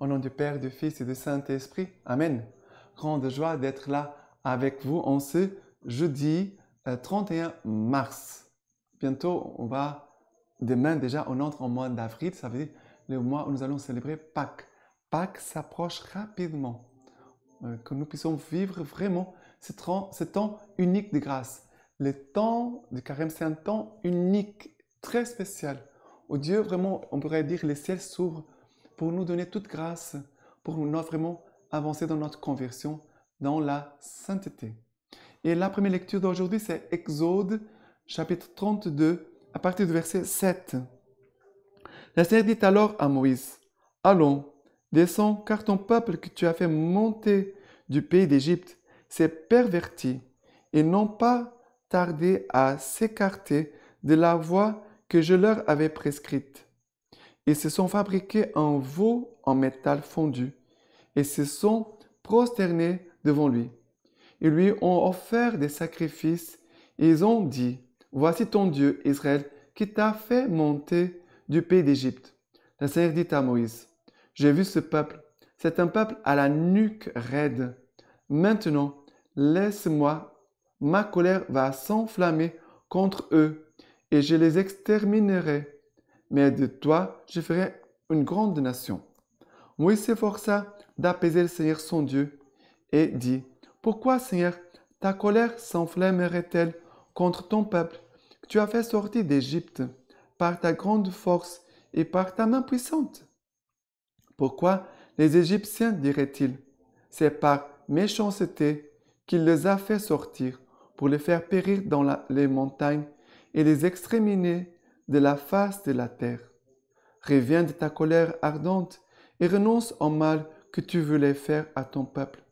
Au nom du Père, du Fils et du Saint-Esprit. Amen. Grande joie d'être là avec vous en ce jeudi 31 euh, mars. Bientôt, on va, demain déjà, on entre en mois d'avril. Ça veut dire le mois où nous allons célébrer Pâques. Pâques s'approche rapidement. Euh, que nous puissions vivre vraiment ce temps, unique de grâce. Le temps du carême, c'est un temps unique, très spécial. Au Dieu, vraiment, on pourrait dire, les ciel s'ouvrent pour nous donner toute grâce, pour nous vraiment avancer dans notre conversion, dans la sainteté. Et la première lecture d'aujourd'hui, c'est Exode, chapitre 32, à partir du verset 7. La Seigneur dit alors à Moïse, Allons, descends, car ton peuple que tu as fait monter du pays d'Égypte s'est perverti et n'ont pas tardé à s'écarter de la voie que je leur avais prescrite. Ils se sont fabriqués un veau en métal fondu et se sont prosternés devant lui. Ils lui ont offert des sacrifices ils ont dit, Voici ton Dieu, Israël, qui t'a fait monter du pays d'Égypte. La Seigneur dit à Moïse, J'ai vu ce peuple, c'est un peuple à la nuque raide. Maintenant, laisse-moi, ma colère va s'enflammer contre eux, et je les exterminerai mais de toi je ferai une grande nation. Moïse s'efforça d'apaiser le Seigneur son Dieu et dit, Pourquoi Seigneur, ta colère s'enflammerait-elle contre ton peuple que tu as fait sortir d'Égypte par ta grande force et par ta main puissante Pourquoi les Égyptiens diraient-ils, c'est par méchanceté qu'il les a fait sortir pour les faire périr dans les montagnes et les exterminer de la face de la terre. Reviens de ta colère ardente et renonce au mal que tu voulais faire à ton peuple.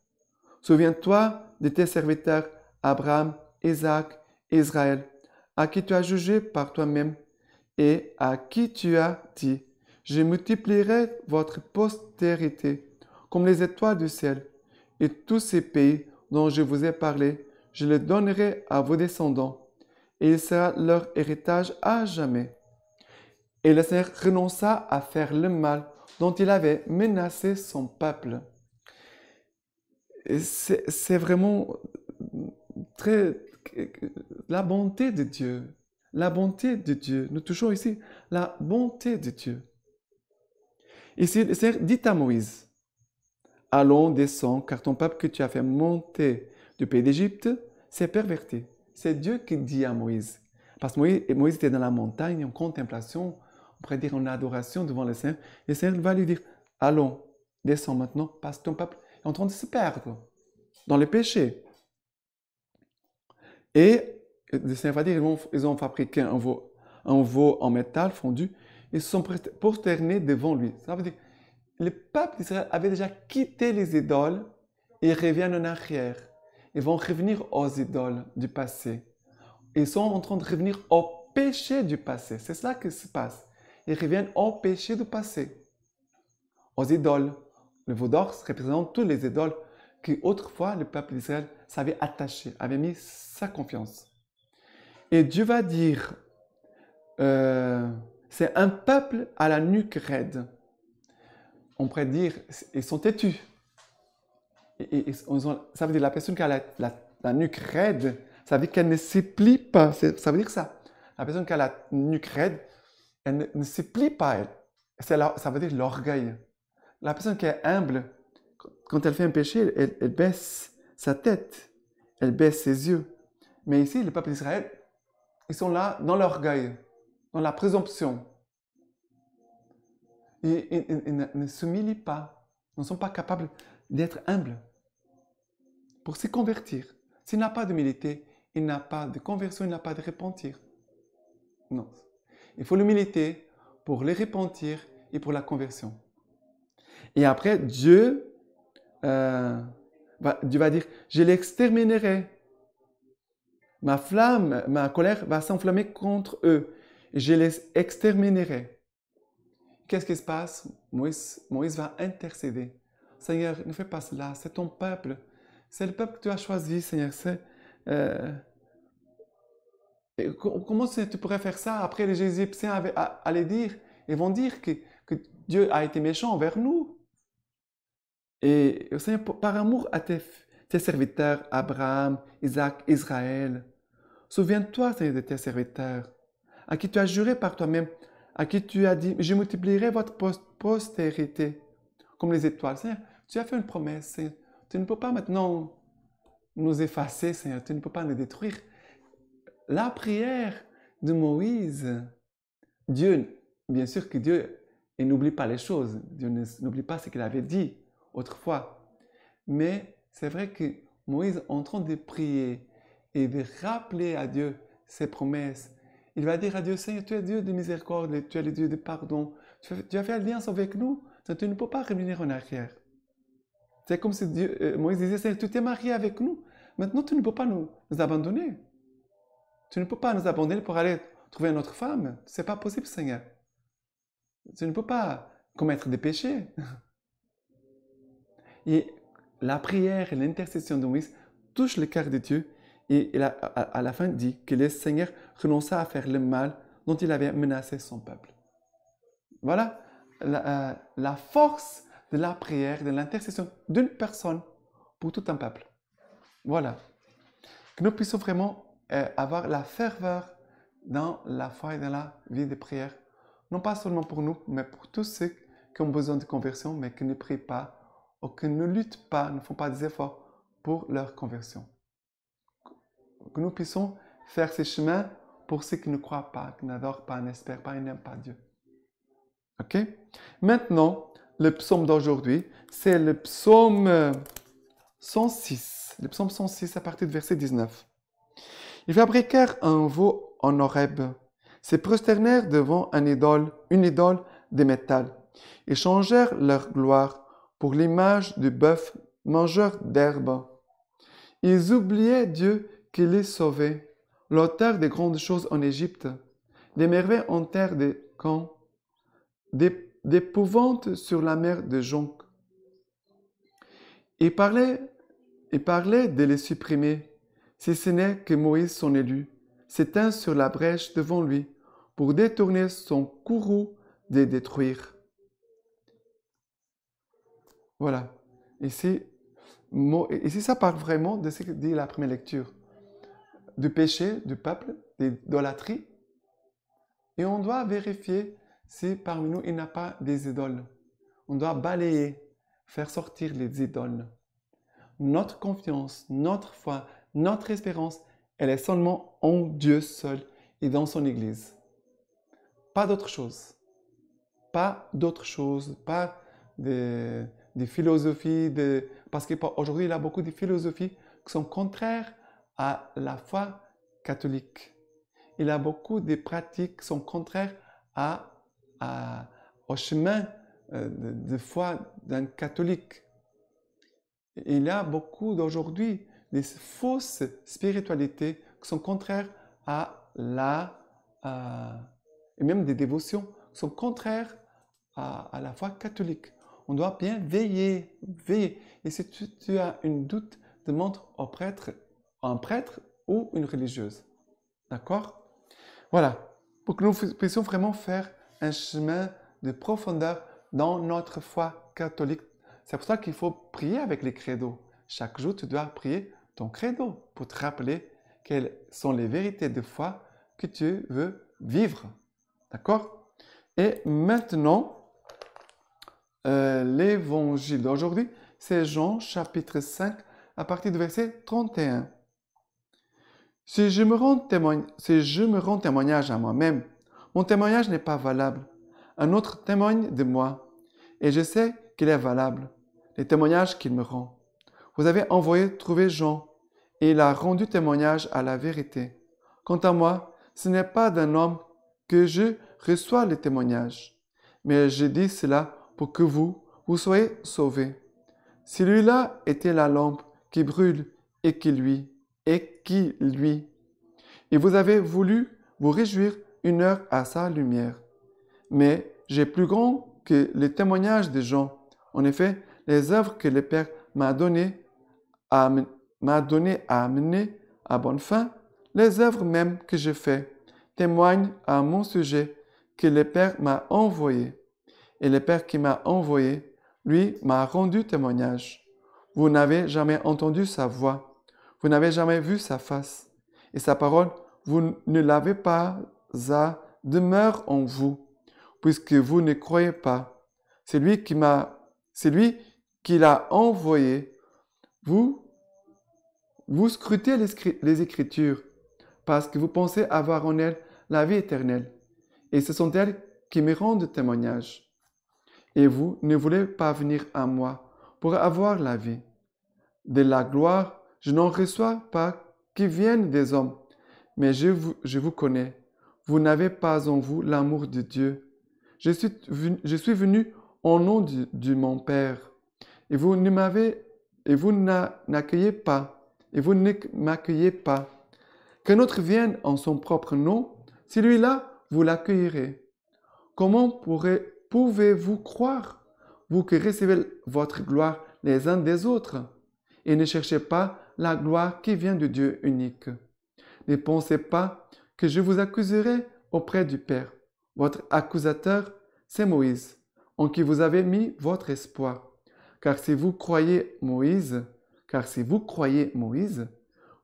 Souviens-toi de tes serviteurs Abraham, Isaac, Israël, à qui tu as jugé par toi-même et à qui tu as dit, je multiplierai votre postérité comme les étoiles du ciel, et tous ces pays dont je vous ai parlé, je les donnerai à vos descendants et il sera leur héritage à jamais. Et le Seigneur renonça à faire le mal dont il avait menacé son peuple. C'est vraiment très la bonté de Dieu. La bonté de Dieu. Nous touchons ici la bonté de Dieu. Ici, le Seigneur dit à Moïse, allons, descends, car ton peuple que tu as fait monter du pays d'Égypte s'est perverti. C'est Dieu qui dit à Moïse. Parce que Moïse, était dans la montagne en contemplation, on pourrait dire en adoration devant le Seigneur. Et le Seigneur va lui dire, allons, descends maintenant, parce que ton peuple est en train de se perdre dans les péchés. » Et le Seigneur va dire, ils ont, fabriqué un veau, veau en métal fondu, ils se sont prosternés devant lui. Ça veut dire, le peuple d'Israël avait déjà quitté les idoles et revient en arrière ils vont revenir aux idoles du passé. Ils sont en train de revenir au péché du passé. C'est cela qui se passe. Ils reviennent au péché du passé, aux idoles. Le veau représente tous les idoles qui autrefois le peuple d'Israël s'avait attaché, avait mis sa confiance. Et Dieu va dire, euh, c'est un peuple à la nuque raide. On pourrait dire, ils sont têtus ça veut dire la personne qui a la, nuque raide, ça veut dire qu'elle ne plie pas. Ça veut dire ça. La personne qui a la nuque raide, elle ne, ne plie pas, elle. ça veut dire l'orgueil. La personne qui est humble, quand elle fait un péché, elle, baisse sa tête, elle baisse ses yeux. Mais ici, le peuple d'Israël, ils sont là dans l'orgueil, dans la présomption. Ils, ils, ils ne s'humilient pas, ils ne sont pas capables d'être humbles pour se convertir. S'il n'a pas d'humilité, il n'a pas de conversion, il n'a pas de repentir. Non. Il faut l'humilité pour le repentir et pour la conversion. Et après, euh, Dieu, va, dire, je l'exterminerai. Ma flamme, ma colère va s'enflammer contre eux. je les exterminerai. Qu'est-ce qui se passe Moïse, Moïse va intercéder. Seigneur, ne fais pas cela, c'est ton peuple. C'est le peuple que tu as choisi, Seigneur. C'est, euh, Comment tu pourrais faire ça Après, les Égyptiens allaient dire, et vont dire que, Dieu a été méchant envers nous. Et Seigneur, par amour à tes, tes serviteurs, Abraham, Isaac, Israël, souviens-toi, Seigneur, de tes serviteurs, à qui tu as juré par toi-même, à qui tu as dit, je multiplierai votre postérité, comme les étoiles. Seigneur, tu as fait une promesse, Seigneur. Tu ne peux pas maintenant nous effacer, Seigneur. Tu ne peux pas nous détruire. La prière de Moïse, Dieu, bien sûr que Dieu et n'oublie pas les choses. Dieu n'oublie pas ce qu'il avait dit autrefois. Mais c'est vrai que Moïse, en train de prier et de rappeler à Dieu ses promesses, il va dire à Dieu, Seigneur, tu es Dieu de miséricorde, tu es le Dieu de pardon, tu as fait alliance avec nous, tu ne peux pas revenir en arrière. C'est comme si Dieu, euh, Moïse disait, Seigneur, tu t'es marié avec nous. Maintenant, tu ne peux pas nous, abandonner. Tu ne peux pas nous abandonner pour aller trouver une autre femme. C'est pas possible, Seigneur. Tu ne peux pas commettre des péchés. Et la prière et l'intercession de Moïse touchent le cœur de Dieu. Et il a, à la fin dit que le Seigneur renonça à faire le mal dont il avait menacé son peuple. Voilà la, euh, la force de la prière, de l'intercession d'une personne pour tout un peuple. Voilà. Que nous puissions vraiment euh, avoir la ferveur dans la foi et dans la vie de prière. Non pas seulement pour nous, mais pour tous ceux qui ont besoin de conversion, mais qui ne prient pas ou qui ne luttent pas, ne font pas des efforts pour leur conversion. Que nous puissions faire ces chemins pour ceux qui ne croient pas, qui n'adorent pas, n'espèrent pas et n'aiment pas Dieu. Maintenant, le psaume d'aujourd'hui, c'est le psaume 106. Le psaume 106 à partir du verset 19. Ils fabriquèrent un veau en Horeb, se prosternèrent devant un idole, une idole de métal, Ils changèrent leur gloire pour l'image du bœuf mangeur d'herbe. Ils oubliaient Dieu qui les sauvait, l'auteur des grandes choses en Égypte, des merveilles en terre des camps d'épouvante sur la mer de Jonc. Et parlait, et parlait de les supprimer, si ce n'est que Moïse, son élu, s'éteint sur la brèche devant lui pour détourner son courroux de détruire. Voilà. Ici, ici, ça parle vraiment de ce que dit la première lecture. Du péché du peuple, d'idolâtrie. Et on doit vérifier si parmi nous il n'a pas des idoles, on doit balayer, faire sortir les idoles. Notre confiance, notre foi, notre espérance, elle est seulement en Dieu seul et dans son Église. Pas d'autre chose. Pas d'autre chose, pas des, philosophies, de parce qu'aujourd'hui il y a beaucoup de philosophies qui sont contraires à la foi catholique. Il y a beaucoup de pratiques qui sont contraires à à, au chemin euh, de, foi d'un catholique. Il y a beaucoup d'aujourd'hui des fausses spiritualités qui sont contraires à la... et même des dévotions qui sont contraires à, la foi catholique. On doit bien veiller, veiller. Et si tu, as une doute, demande au prêtre, un prêtre ou une religieuse. D'accord Voilà. Pour que nous puissions vraiment faire un chemin de profondeur dans notre foi catholique. C'est pour ça qu'il faut prier avec les credos. Chaque jour, tu dois prier ton credo pour te rappeler quelles sont les vérités de foi que tu veux vivre. D'accord Et maintenant, euh, l'évangile d'aujourd'hui, c'est Jean chapitre 5 à partir du verset 31. Si je me rends, si je me rends témoignage à moi-même, mon témoignage n'est pas valable. Un autre témoigne de moi, et je sais qu'il est valable, les témoignages qu'il me rend. Vous avez envoyé trouver Jean, et il a rendu témoignage à la vérité. Quant à moi, ce n'est pas d'un homme que je reçois les témoignages, mais je dis cela pour que vous, vous soyez sauvés. celui là était la lampe qui brûle et qui lui, et qui lui, et vous avez voulu vous réjouir une heure à sa lumière. Mais j'ai plus grand que les témoignages des gens. En effet, les œuvres que le Père m'a données m'a donné à amener à bonne fin, les œuvres même que j'ai fais, témoignent à mon sujet que le Père m'a envoyé. Et le Père qui m'a envoyé, lui, m'a rendu témoignage. Vous n'avez jamais entendu sa voix, vous n'avez jamais vu sa face, et sa parole, vous ne l'avez pas ça demeure en vous, puisque vous ne croyez pas. C'est lui qui m'a, c'est lui qui l'a envoyé. Vous, vous scrutez les Écritures parce que vous pensez avoir en elles la vie éternelle. Et ce sont elles qui me rendent témoignage. Et vous ne voulez pas venir à moi pour avoir la vie. De la gloire, je n'en reçois pas qui viennent des hommes, mais je vous, je vous connais vous n'avez pas en vous l'amour de Dieu. Je suis, je suis venu au nom de, mon Père, et vous ne m'avez, et vous n'accueillez pas, et vous ne m'accueillez pas. Qu'un autre vienne en son propre nom, celui-là, vous l'accueillerez. Comment pouvez-vous croire, vous qui recevez votre gloire les uns des autres, et ne cherchez pas la gloire qui vient de Dieu unique? Ne pensez pas que je vous accuserai auprès du Père. Votre accusateur, c'est Moïse, en qui vous avez mis votre espoir. Car si vous croyez Moïse, car si vous croyez Moïse,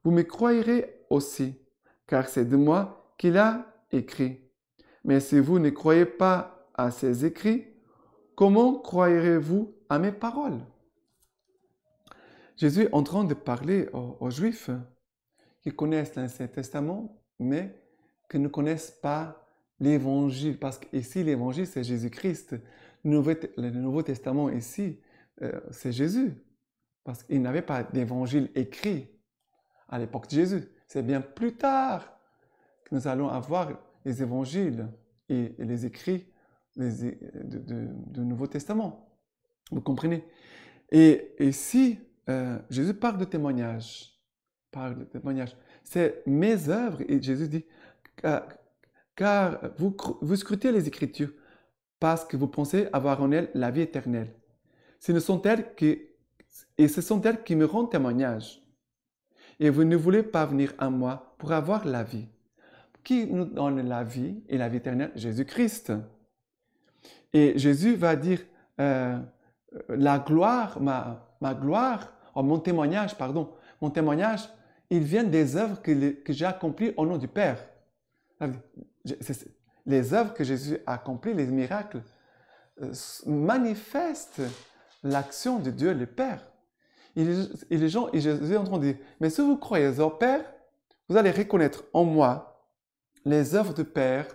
vous me croirez aussi, car c'est de moi qu'il a écrit. Mais si vous ne croyez pas à ses écrits, comment croirez-vous à mes paroles Jésus est en train de parler aux, aux Juifs qui connaissent l'Ancien Testament, mais ne connaissent pas l'Évangile, parce que ici l'Évangile c'est Jésus-Christ. Le Nouveau Testament ici, euh, c'est Jésus, parce qu'il n'avait pas d'Évangile écrit à l'époque de Jésus. C'est bien plus tard que nous allons avoir les Évangiles et, les écrits du de, Nouveau Testament. Vous comprenez Et ici, euh, Jésus parle de témoignage. Parle de témoignage. C'est mes œuvres. Et Jésus dit, car vous, vous scrutez les Écritures, parce que vous pensez avoir en elles la vie éternelle. Ce ne sont elles que et ce sont elles qui me rendent témoignage. Et vous ne voulez pas venir à moi pour avoir la vie. Qui nous donne la vie et la vie éternelle Jésus-Christ. Et Jésus va dire, euh, la gloire, ma, ma gloire, en oh, mon témoignage, pardon, mon témoignage, il vient des œuvres que, que j'ai accomplies au nom du Père. Ah, les œuvres que Jésus a accomplies, les miracles, euh, manifestent l'action de Dieu le Père. Et les gens, et Jésus est en train mais si vous croyez au Père, vous allez reconnaître en moi les œuvres du Père.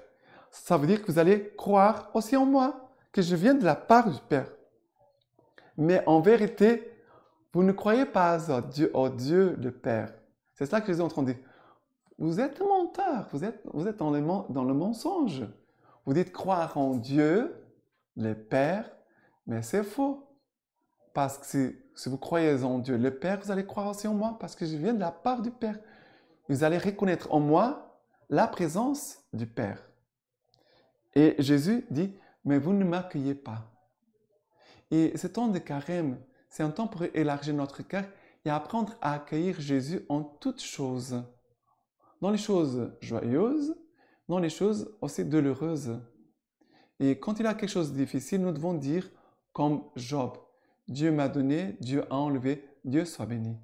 Ça veut dire que vous allez croire aussi en moi, que je viens de la part du Père. Mais en vérité, vous ne croyez pas au Dieu, au Dieu le Père. C'est ça que Jésus est en train vous êtes menteur, vous êtes, dans, le, mensonge. Vous dites croire en Dieu, le Père, mais c'est faux. Parce que si, si, vous croyez en Dieu, le Père, vous allez croire aussi en moi, parce que je viens de la part du Père. Vous allez reconnaître en moi la présence du Père. Et Jésus dit, mais vous ne m'accueillez pas. Et ce temps de carême, c'est un temps pour élargir notre cœur et apprendre à accueillir Jésus en toutes choses dans les choses joyeuses, dans les choses aussi douloureuses. Et quand il y a quelque chose de difficile, nous devons dire comme Job, Dieu m'a donné, Dieu a enlevé, Dieu soit béni.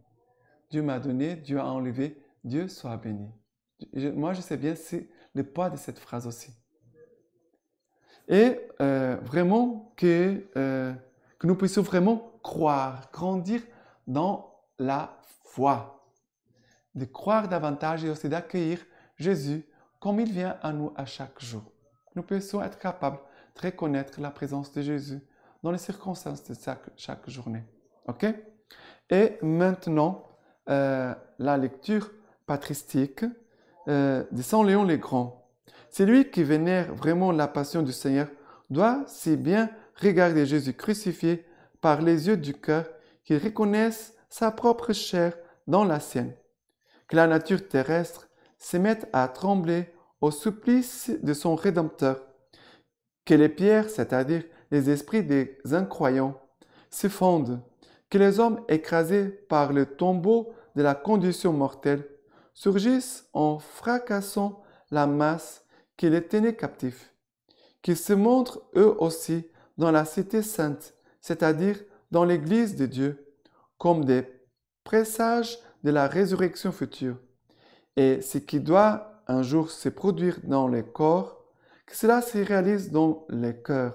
Dieu m'a donné, Dieu a enlevé, Dieu soit béni. moi, je sais bien c'est le poids de cette phrase aussi. Et euh, vraiment que, euh, que nous puissions vraiment croire, grandir dans la foi de croire davantage et aussi d'accueillir Jésus comme il vient à nous à chaque jour. Nous puissions être capables de reconnaître la présence de Jésus dans les circonstances de chaque, journée. OK Et maintenant, euh, la lecture patristique euh, de Saint Léon le Grand. Celui qui vénère vraiment la passion du Seigneur doit si bien regarder Jésus crucifié par les yeux du cœur qu'il reconnaisse sa propre chair dans la sienne que la nature terrestre se mette à trembler au supplice de son Rédempteur, que les pierres, c'est-à-dire les esprits des incroyants, s'effondrent, que les hommes écrasés par le tombeau de la condition mortelle surgissent en fracassant la masse qui les tenait captifs, qu'ils se montrent eux aussi dans la cité sainte, c'est-à-dire dans l'Église de Dieu, comme des présages de la résurrection future et ce qui doit un jour se produire dans les corps, que cela se réalise dans les cœurs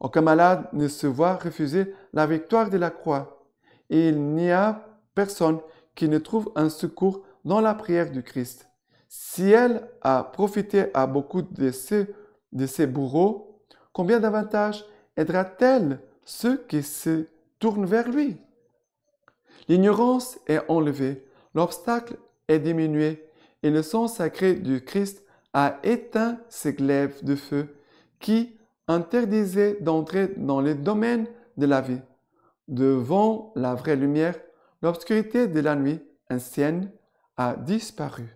Aucun malade ne se voit refuser la victoire de la croix et il n'y a personne qui ne trouve un secours dans la prière du Christ. Si elle a profité à beaucoup de ses, de ses bourreaux, combien davantage aidera-t-elle ceux qui se tournent vers lui L'ignorance est enlevée, l'obstacle est diminué et le sang sacré du Christ a éteint ses glaives de feu qui interdisaient d'entrer dans les domaines de la vie. Devant la vraie lumière, l'obscurité de la nuit ancienne a disparu.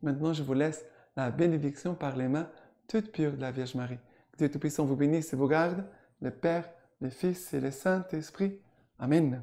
Maintenant, je vous laisse la bénédiction par les mains toutes pures de la Vierge Marie. Que Dieu Tout-Puissant vous bénisse et vous garde, le Père, le Fils et le Saint-Esprit. Amen.